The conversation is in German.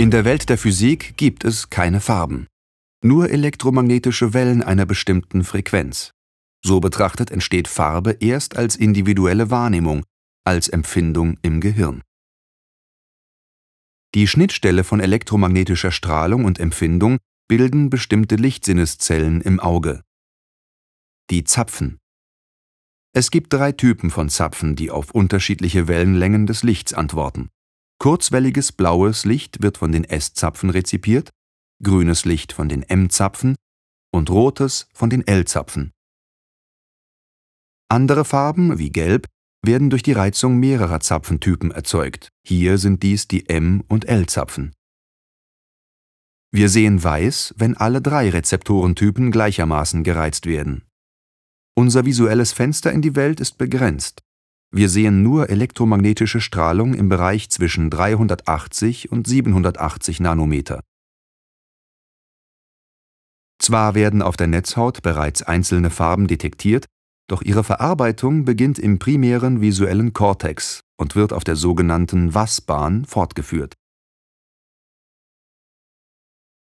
In der Welt der Physik gibt es keine Farben, nur elektromagnetische Wellen einer bestimmten Frequenz. So betrachtet entsteht Farbe erst als individuelle Wahrnehmung, als Empfindung im Gehirn. Die Schnittstelle von elektromagnetischer Strahlung und Empfindung bilden bestimmte Lichtsinneszellen im Auge. Die Zapfen. Es gibt drei Typen von Zapfen, die auf unterschiedliche Wellenlängen des Lichts antworten. Kurzwelliges blaues Licht wird von den S-Zapfen rezipiert, grünes Licht von den M-Zapfen und rotes von den L-Zapfen. Andere Farben, wie Gelb, werden durch die Reizung mehrerer Zapfentypen erzeugt. Hier sind dies die M- und L-Zapfen. Wir sehen weiß, wenn alle drei Rezeptorentypen gleichermaßen gereizt werden. Unser visuelles Fenster in die Welt ist begrenzt. Wir sehen nur elektromagnetische Strahlung im Bereich zwischen 380 und 780 Nanometer. Zwar werden auf der Netzhaut bereits einzelne Farben detektiert, doch ihre Verarbeitung beginnt im primären visuellen Kortex und wird auf der sogenannten Was-Bahn fortgeführt.